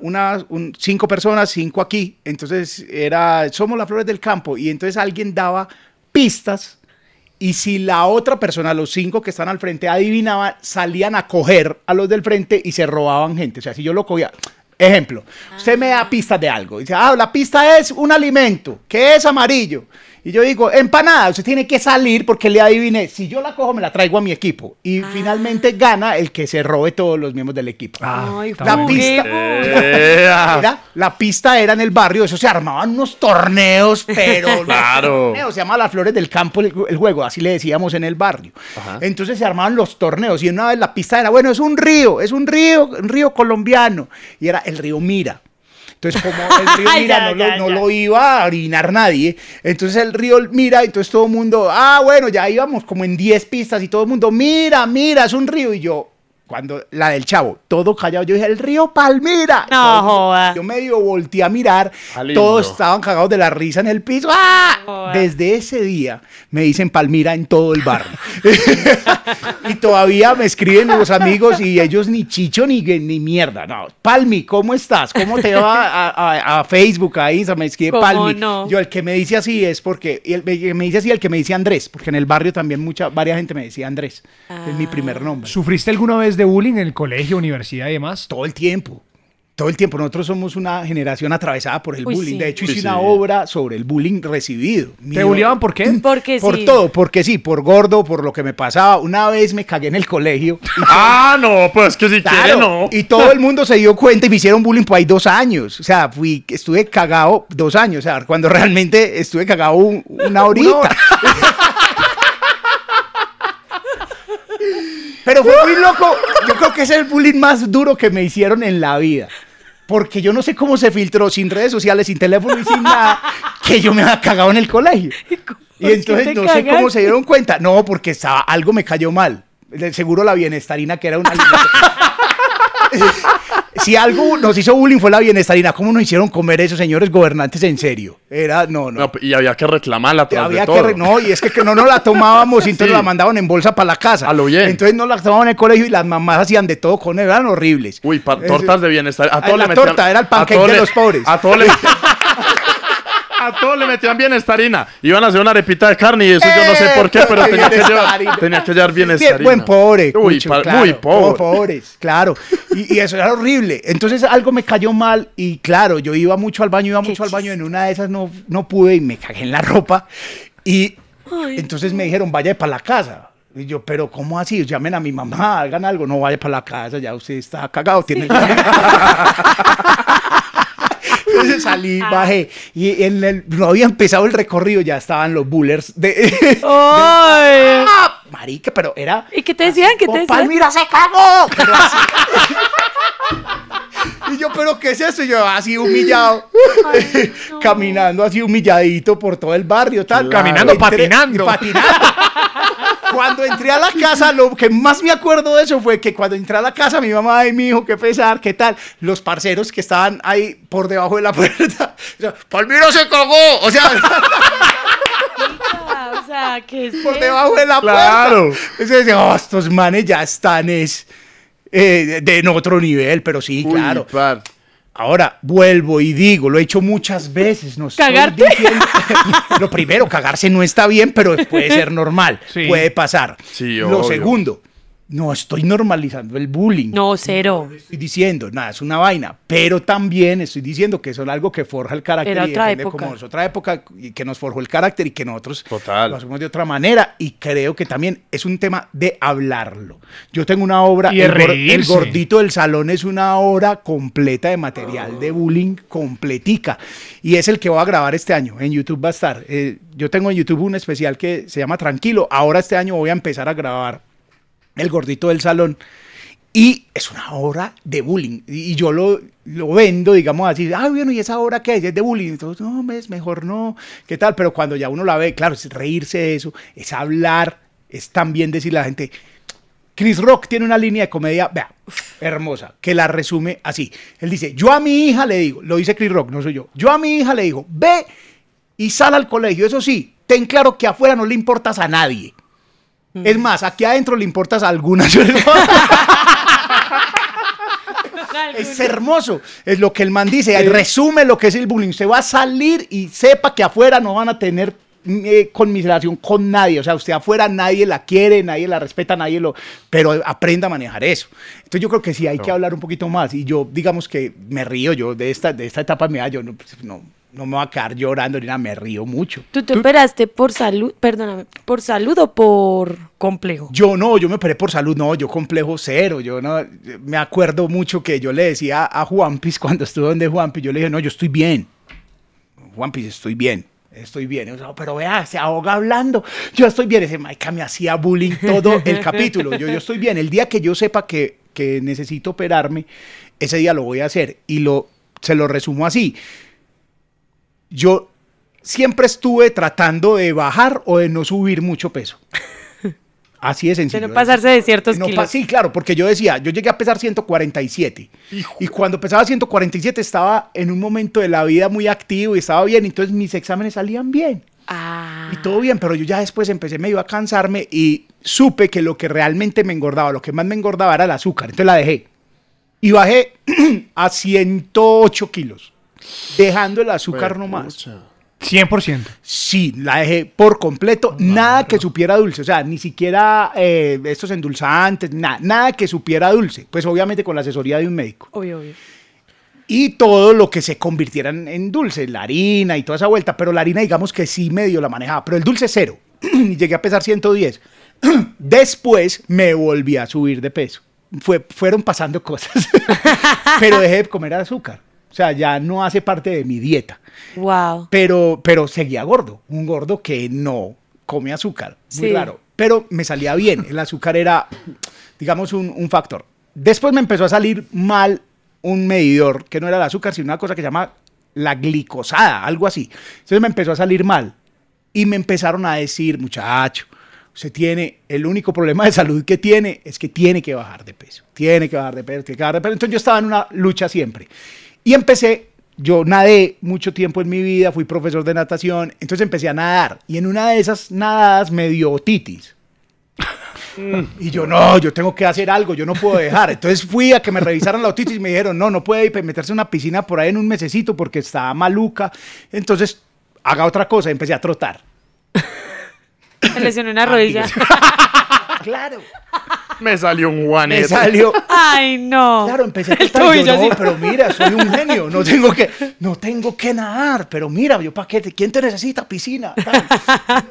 cinco personas, cinco aquí. Entonces era, somos las flores del campo. Y entonces alguien daba pistas y si la otra persona, los cinco que están al frente, adivinaban, salían a coger a los del frente y se robaban gente. O sea, si yo lo cogía, Ejemplo, usted me da ah. pista de algo. Dice, ah, la pista es un alimento que es amarillo. Y yo digo, empanada, usted tiene que salir porque le adiviné. Si yo la cojo, me la traigo a mi equipo. Y ah. finalmente gana el que se robe todos los miembros del equipo. Ah, la, pista, eh. era, la pista era en el barrio, eso se armaban unos torneos, pero claro. torneos, se llama Las Flores del Campo el, juego, así le decíamos en el barrio. Entonces se armaban los torneos y una vez la pista era, bueno, es un río, es un río, un río colombiano. Y era el río Mira. Entonces, como el río Mira no, lo, lo, iba a orinar nadie, entonces el río Mira, entonces todo el mundo, ah, bueno, ya íbamos como en 10 pistas y todo el mundo, mira, mira, es un río. Y yo, cuando la del chavo, todo callado, yo dije, el río Palmira. No, Yo medio volteé a mirar, ah, todos estaban cagados de la risa en el piso. ¡Ah! Desde ese día me dicen Palmira en todo el barrio. y todavía me escriben los amigos y ellos ni chicho ni, ni mierda. No, Palmi, ¿cómo estás? ¿Cómo te va a, Facebook, ahí Instagram? Me escribe Palmi. Yo, el que me dice así es porque, el, me dice así, el que me dice Andrés, porque en el barrio también mucha, varias gente me decía Andrés. Es mi ah. primer nombre. ¿Sufriste alguna vez de bullying en el colegio, universidad y demás? Todo el tiempo. Todo el tiempo. Nosotros somos una generación atravesada por el bullying. De hecho, hice una obra sobre el bullying recibido. ¿Me bulliaban por qué? Porque por todo, porque sí, por gordo, por lo que me pasaba. Una vez me cagué en el colegio. ah, no, pues que si claro, no. Y todo el mundo se dio cuenta y me hicieron bullying por ahí dos años. O sea, fui, estuve cagado dos años. O sea, cuando realmente estuve cagado una horita. Pero fue muy loco. Yo creo que es el bullying más duro que me hicieron en la vida. Porque yo no sé cómo se filtró sin redes sociales, sin teléfono y sin nada, que yo me había cagado en el colegio. Y, entonces no sé cómo se dieron cuenta. No, porque estaba, algo me cayó mal. Seguro la bienestarina, que era una si algo nos hizo bullying fue la bienestarina, ¿cómo nos hicieron comer esos señores gobernantes en serio? Era, no, no. y había que reclamarla no, y es que, que no nos la tomábamos y entonces la mandaban en bolsa para la casa. Entonces no la tomaban en el colegio y las mamás hacían de todo con él, eran horribles. Uy, tortas de bienestar. A la torta era el panqueque de los pobres. A todos le a todos le metían bienestarina. Iban a hacer una arepita de carne y eso yo no sé por qué, pero tenía que llevar, tenía que llevar bienestarina. Muy buen pobre. Muy cucho, muy pobre. pobres, claro. Y, eso era horrible. Entonces algo me cayó mal y claro, yo iba mucho al baño, iba mucho al baño. En una de esas no, no pude y me cagué en la ropa. Y entonces me dijeron, vaya para la casa. Y yo, pero ¿cómo así? Llamen a mi mamá, hagan algo, no vaya para la casa, ya usted está cagado, tiene... salí, ah. bajé y en el, no había empezado el recorrido, ya estaban los bullers de... ¡Ah! Marica, pero era... ¿Y qué te decían? ¿Qué te decían? mira, se Y yo, ¿pero qué es eso? yo, así humillado, caminando así humilladito por todo el barrio, tal. Caminando, patinando. Patinando cuando entré a la casa, lo que más me acuerdo de eso fue que cuando entré a la casa, mi mamá, y mi hijo, qué pesar, qué tal. Los parceros que estaban ahí por debajo de la puerta, Palmiro se cagó. O sea. o sea, Por debajo de la puerta. Entonces, oh, estos manes ya están es, eh, de otro nivel, pero sí, claro. Ahora vuelvo y digo, lo he hecho muchas veces. No ¿Cagarte? lo primero, cagarse no está bien, pero puede ser normal, puede pasar. lo segundo, no estoy normalizando el bullying. No, cero. estoy diciendo, nada, es una vaina. Pero también estoy diciendo que eso es algo que forja el carácter. Era otra época. Como otra época y que nos forjó el carácter y que nosotros lo hacemos de otra manera. Y creo que también es un tema de hablarlo. Yo tengo una obra, y el, gordito del salón es una obra completa de material de bullying, completica. Y es el que voy a grabar este año. En YouTube va a estar. Eh, yo tengo en YouTube un especial que se llama Tranquilo. Ahora este año voy a empezar a grabar el gordito del salón. Y es una obra de bullying. Y yo lo, lo vendo, digamos así, ah, bueno, ¿y esa obra qué es? Es de bullying. Entonces, no, es mejor no, ¿qué tal? Pero cuando ya uno la ve, claro, es reírse de eso, es hablar, es también decirle a la gente, Chris Rock tiene una línea de comedia, vea, hermosa, que la resume así. Él dice, yo a mi hija le digo, lo dice Chris Rock, no soy yo, yo a mi hija le digo, ve y sal al colegio, eso sí, ten claro que afuera no le importas a nadie. Es más, aquí adentro le importas a alguna. es hermoso. Es lo que el man dice. Resume lo que es el bullying. Usted va a salir y sepa que afuera no van a tener eh, conmiseración con nadie. O sea, usted afuera nadie la quiere, nadie la respeta, nadie lo. Pero aprenda a manejar eso. Entonces, yo creo que sí hay que hablar un poquito más. Y yo, digamos que me río yo de esta, de esta etapa Yo no pues, no me voy a quedar llorando, ni me río mucho. ¿Tú te operaste por salud, perdóname, por saludo, o por complejo? Yo no, yo me operé por salud, no, yo complejo cero, yo no, me acuerdo mucho que yo le decía a Juanpis, cuando estuve donde Juanpis, yo le dije, no, yo estoy bien, Juanpis, estoy bien. Estoy bien, pero vea, se ahoga hablando. Yo estoy bien. Ese Maica me hacía bullying todo el capítulo. Yo, yo estoy bien. El día que yo sepa que, que necesito operarme, ese día lo voy a hacer. Y lo, se lo resumo así yo siempre estuve tratando de bajar o de no subir mucho peso. Así de sencillo. De no pasarse de ciertos no kilos. Sí, claro, porque yo decía, yo llegué a pesar 147. Y cuando pesaba 147 estaba en un momento de la vida muy activo y estaba bien, entonces mis exámenes salían bien. Ah. Y todo bien, pero yo ya después empecé medio a cansarme y supe que lo que realmente me engordaba, lo que más me engordaba era el azúcar, entonces la dejé. Y bajé a 108 kilos dejando el azúcar nomás. 100%. Sí, la dejé por completo. nada que supiera dulce. O sea, ni siquiera eh, estos endulzantes, nada, nada que supiera dulce. Pues obviamente con la asesoría de un médico. Obvio, Y todo lo que se convirtiera en dulce, la harina y toda esa vuelta. Pero la harina, digamos que sí medio la manejaba. Pero el dulce cero. llegué a pesar 110. Después me volví a subir de peso. Fue, fueron pasando cosas. pero dejé de comer azúcar. O sea, ya no hace parte de mi dieta. Wow. Pero, pero seguía gordo, un gordo que no come azúcar, muy sí. raro. Pero me salía bien, el azúcar era, digamos, un, factor. Después me empezó a salir mal un medidor, que no era el azúcar, sino una cosa que se llama la glicosada, algo así. Entonces me empezó a salir mal y me empezaron a decir, muchacho, usted tiene, el único problema de salud que tiene es que tiene que bajar de peso, tiene que bajar de peso, tiene que bajar de peso. Entonces yo estaba en una lucha siempre. Y empecé, yo nadé mucho tiempo en mi vida, fui profesor de natación, entonces empecé a nadar. Y en una de esas nadadas me dio otitis. Mm. Y yo, no, yo tengo que hacer algo, yo no puedo dejar. Entonces fui a que me revisaran la otitis y me dijeron, no, no puede meterse en una piscina por ahí en un mesecito porque está maluca. Entonces, haga otra cosa. empecé a trotar. Me lesioné una rodilla. claro. Me salió un Juanete. Me salió. Ay, no. Claro, empecé a estar Yo, no, pero mira, soy un genio. No tengo que, no tengo que nadar. Pero mira, yo qué? ¿quién te necesita? Piscina.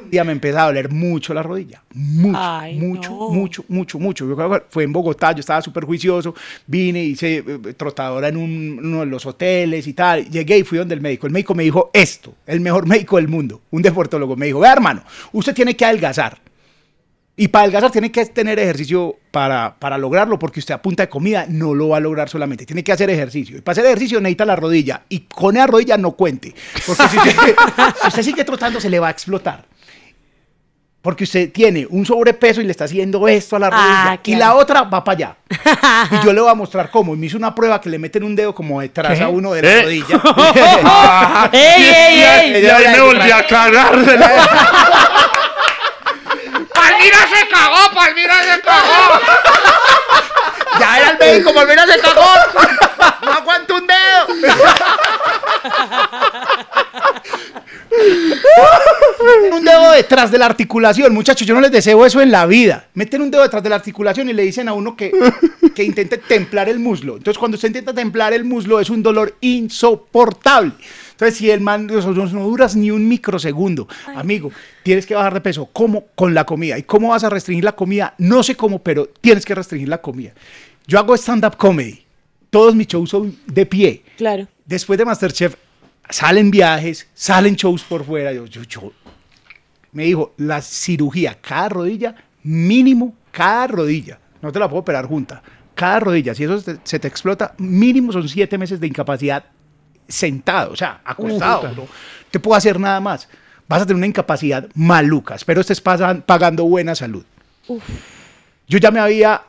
Un día me empezó a doler mucho la rodilla. Mucho, mucho, mucho, mucho, mucho. fue en Bogotá, yo estaba súper juicioso. Vine, hice eh, eh, trotadora en uno de los hoteles y tal. Llegué y fui donde el médico. El médico me dijo esto, el mejor médico del mundo, un deportólogo. Me dijo, vea hermano, usted tiene que adelgazar. Y para adelgazar tiene que tener ejercicio para, lograrlo, porque usted a punta de comida no lo va a lograr solamente. Tiene que hacer ejercicio. Y para hacer ejercicio necesita la rodilla. Y con la rodilla no cuente. Porque si usted, sigue trotando, se le va a explotar. Porque usted tiene un sobrepeso y le está haciendo esto a la ah, rodilla. Y la otra va para allá. Y yo le voy a mostrar cómo. Y me hizo una prueba que le meten un dedo como detrás a uno de la ¿Eh? rodilla. ¡Ey, ey, ey! Y ahí me volví a cagar cagó, Palmira se cagó. ya era el médico, Palmira se cagó. No un dedo. un dedo detrás de la articulación, muchachos, yo no les deseo eso en la vida. Meten un dedo detrás de la articulación y le dicen a uno que, que intente templar el muslo. Entonces, cuando usted intenta templar el muslo, es un dolor insoportable. Entonces, si el man, no duras ni un microsegundo, amigo, tienes que bajar de peso. ¿Cómo? Con la comida. ¿Y cómo vas a restringir la comida? No sé cómo, pero tienes que restringir la comida. Yo hago stand-up comedy. Todos mis shows son de pie. Claro. Después de Masterchef, salen viajes, salen shows por fuera. Yo, yo, yo. Me dijo, la cirugía, cada rodilla, mínimo, cada rodilla. No te la puedo operar junta. Cada rodilla, si eso se te explota, mínimo son siete meses de incapacidad sentado, o sea, acostado. no te puedo hacer nada más. Vas a tener una incapacidad maluca. Espero estés pagando buena salud. Yo ya me había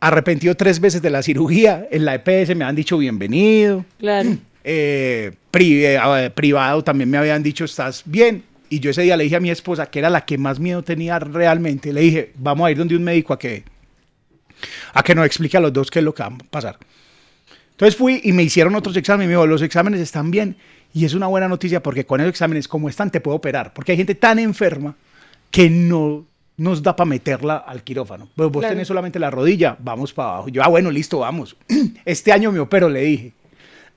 arrepentido tres veces de la cirugía. En la EPS me han dicho bienvenido. Claro. Eh, eh, privado también me habían dicho estás bien. Y yo ese día le dije a mi esposa, que era la que más miedo tenía realmente, le dije, vamos a ir donde un médico a que, a que nos explique a los dos qué es lo que va a pasar. Entonces fui y me hicieron otros exámenes y me dijo, los exámenes están bien y es una buena noticia porque con esos exámenes como están te puedo operar, porque hay gente tan enferma que no nos da para meterla al quirófano. Pues vos tenés solamente la rodilla, vamos para abajo. Yo, ah, bueno, listo, vamos. Este año me opero, le dije.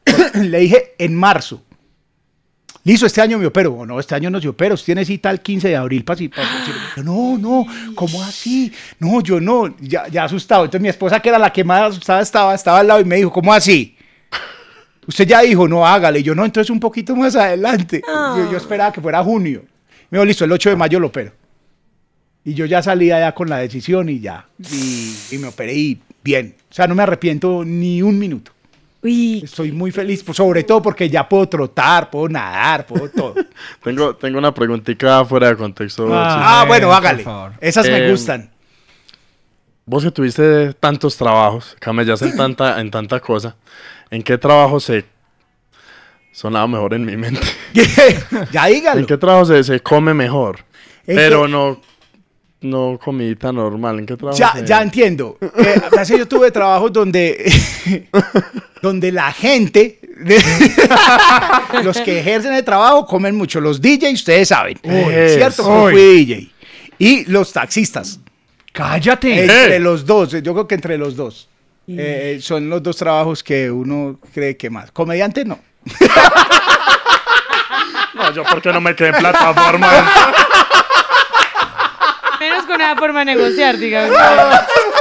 le dije en marzo listo, este año me opero. O no, este año no se opero, usted tiene cita el 15 de abril para, ah. No, no, ¿cómo así? No, yo no, ya, asustado. Entonces mi esposa, que era la que más asustada estaba, estaba al lado y me dijo, ¿cómo así? Usted ya dijo, no, hágale. yo no, entonces un poquito más adelante. Yo, ah. esperaba que fuera junio. Me dijo, listo, el 8 de mayo lo opero. Y yo ya salí allá con la decisión y ya. y me operé y bien. O sea, no me arrepiento ni un minuto. Estoy muy feliz, pues, sobre todo porque ya puedo trotar, puedo nadar, puedo todo. tengo, tengo una preguntita fuera de contexto. Ah, ah bueno, eh, hágale. Esas me eh, gustan. Vos que tuviste tantos trabajos, camellas en tanta, en tanta cosa, ¿en qué trabajo se sonaba mejor en mi mente? ya dígalo. ¿En qué trabajo se, come mejor? Pero no no comí tan normal. ¿En qué trabajo? Ya, entiendo. Eh, yo tuve trabajos donde, donde la gente, los que ejercen el trabajo comen mucho. Los DJs, ustedes saben. ¿Cierto? Fui DJ. Y los taxistas. Cállate. Entre eh. los dos, yo creo que entre los dos. Eh, son los dos trabajos que uno cree que más. Comediante no. no, yo porque no me quedé en plataforma forma de negociar, digamos.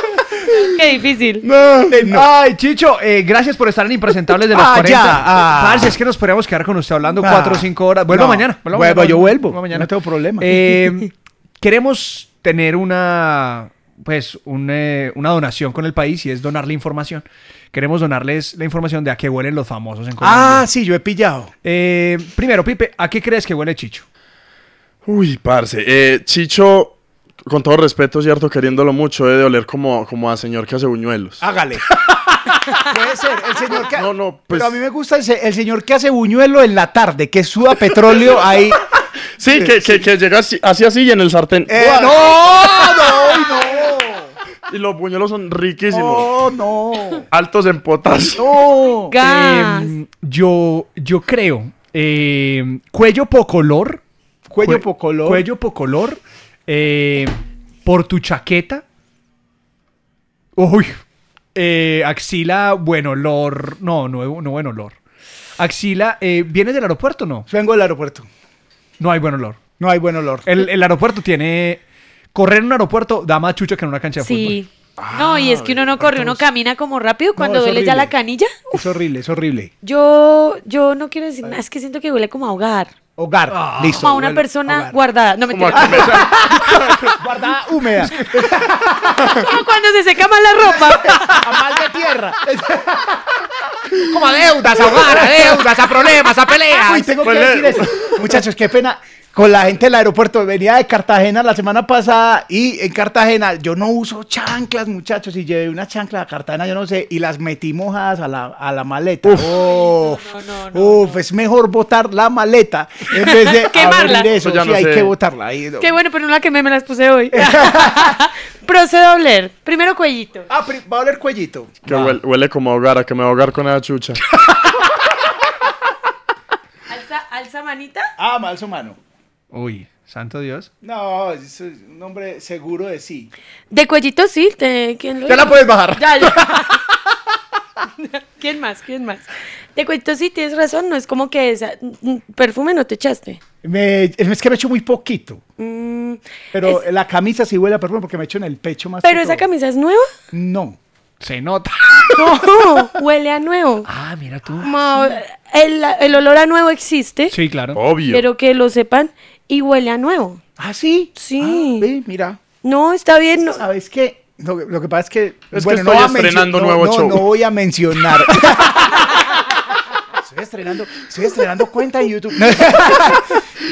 Qué difícil. Eh, ay, Chicho, eh, gracias por estar en Impresentables de los 40. Ah, ah. Parce, es que nos podríamos quedar con usted hablando ah. cuatro o cinco horas. Vuelvo mañana. Vuelvo, yo vuelvo. mañana. No tengo problema. Eh, queremos tener una pues una donación con el país y es donarle información. Queremos donarles la información de a qué huelen los famosos en Colombia. Ah, sí, yo he pillado. primero, Pipe, ¿a qué crees que huele Chicho? Uy, parce. Chicho con todo respeto, cierto, queriéndolo mucho, he de oler como, como a señor que hace buñuelos. Hágale. Puede ser, el señor que... No, no, Pero pues- a mí me gusta el, señor que hace buñuelo en la tarde, que suda petróleo ahí... Sí, que, llega así, así, y en el sartén. Eh, ¡No! ¡No! ¡No! Y los buñuelos son riquísimos. ¡No, no! Altos en potasio. ¡No! Em, yo, yo creo. cuello eh, cuello pocolor. Cuello pocolor. Cuello pocolor. Eh, por tu chaqueta. Uy. Eh, axila, buen olor. No, no, no buen olor. Axila, eh, ¿vienes del aeropuerto o no? Vengo del aeropuerto. No hay buen olor. No hay buen olor. El, aeropuerto tiene. Correr en un aeropuerto da más chucho que en una cancha de fútbol. no, y es que uno no ah, corre, uno camina como rápido cuando duele ya la canilla. Es horrible, es horrible. Yo, yo no quiero decir nada, es que siento que huele como a ahogar. Hogar. Ah. Listo. Como a una persona guardada. No me Guardada húmeda. como cuando se seca mal la ropa. A mal de tierra. como a deudas, a hogar, a deudas, a problemas, a peleas. Uy, tengo que pues decir eso. Muchachos, qué pena con la gente del aeropuerto. Venía de Cartagena la semana pasada y en Cartagena yo no uso chanclas, muchachos. Y llevé una chancla a Cartagena, yo no sé, y las metí mojadas a la, a la maleta. Uf, es mejor botar la maleta en vez de Abrir eso. hay que botarla. Qué bueno, pero no la quemé, me las puse hoy. Procedo a oler. Primero cuellito. Ah, va a oler cuellito. Que huele, como ahogar, a que me va a ahogar con la chucha. ¿Alza, ¿Alza manita? Ah, alzo mano. Uy, santo Dios. No, es un hombre seguro de sí. De cuellito sí, ¿quién lo Ya la puedes bajar. Ya, ¿Quién más? ¿Quién más? De cuellito sí, tienes razón, no es como que esa, mm, mm, perfume no te echaste. Me, es que me echo muy poquito. Mm, pero la camisa sí huele a perfume porque me echo en el pecho más. ¿Pero esa camisa es nueva? No. Se nota. huele a nuevo. Ah, mira tú. el olor a nuevo existe. Sí, claro. Obvio. Pero que lo sepan y huele a nuevo. ¿Ah, sí? Sí. Ah, mira. No, está bien. No. ¿Sabes qué? Lo, que pasa es que. Es que estoy estrenando nuevo show. No voy a mencionar. estoy estrenando, estoy estrenando cuenta en YouTube.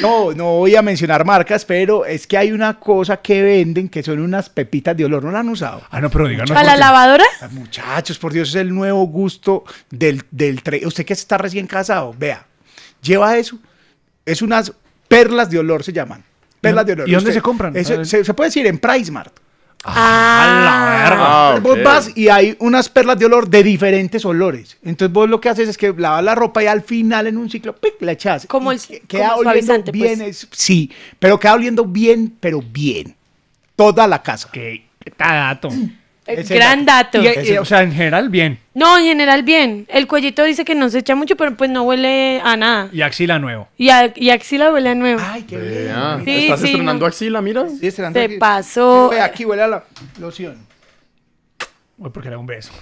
No, no voy a mencionar marcas, pero es que hay una cosa que venden que son unas pepitas de olor. No la han usado. Ah, no, pero díganos. ¿Para la lavadora? Ah, muchachos, por Dios, es el nuevo gusto del, del Usted que está recién casado, vea, lleva eso. Es unas Perlas de olor se llaman. Perlas de olor. ¿Y dónde se compran? se, puede decir en PriceMart. ah, la ah. verga! Ah, ah, vos vas y hay unas perlas de olor de diferentes olores. Entonces vos lo que haces es que lavas la ropa y al final en un ciclo la echas. Como el- como suavizante, pues. bien. sí, pero queda oliendo bien, pero bien. Toda la casa. Qué cagato. Eh, gran dato. o sea, en general, bien. No, en general, bien. El cuellito dice que no se echa mucho, pero pues no huele a nada. Y axila nuevo. Y, axila huele a nuevo. Ay, qué bien. ¿Estás estrenando axila, mira? Sí, estrenando Se pasó. aquí huele a la loción. Uy, porque era un beso.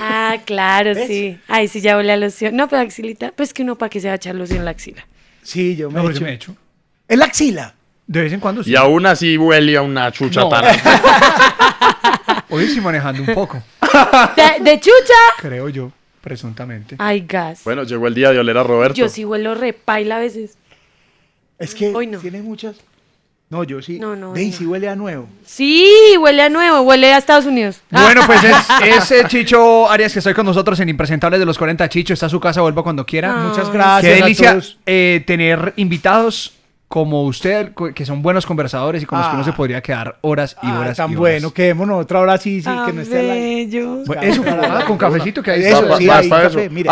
Ah, claro, sí. Ay, sí, ya huele a loción. No, pero axilita, pues que uno para que se va a echar loción en la axila. Sí, yo me he hecho. ¿En la axila? De vez en cuando sí. Y aún así huele a una chucha tan Hoy sí manejando un poco. ¿De, chucha? Creo yo, presuntamente. Ay, gas. Bueno, llegó el día de oler a Roberto. Yo sí huelo repaila a veces. Es que Hoy no. tiene muchas. No, yo sí. No, no, Ven, sí huele a nuevo. Sí, huele a nuevo, huele a Estados Unidos. Ah. Bueno, pues es, eh, Chicho Arias que estoy con nosotros en Impresentables de los 40. Chicho, está a su casa, vuelvo cuando quiera. Ah. Muchas gracias. Qué eh, tener invitados como usted, que son buenos conversadores y con los que uno se ah. podría quedar horas y ah, horas. tan bueno, quedémonos otra hora sí, sí, que no esté Bueno, eso, ah, con cafecito que ahí está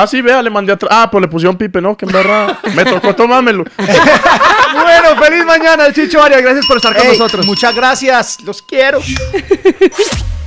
Ah, sí, vea, le mandé atrás. Ah, pues le pusieron pipe, ¿no? Que en verdad me tocó tomármelo. bueno, feliz mañana, Chicho Arias. Gracias por estar con nosotros. Muchas gracias, los quiero.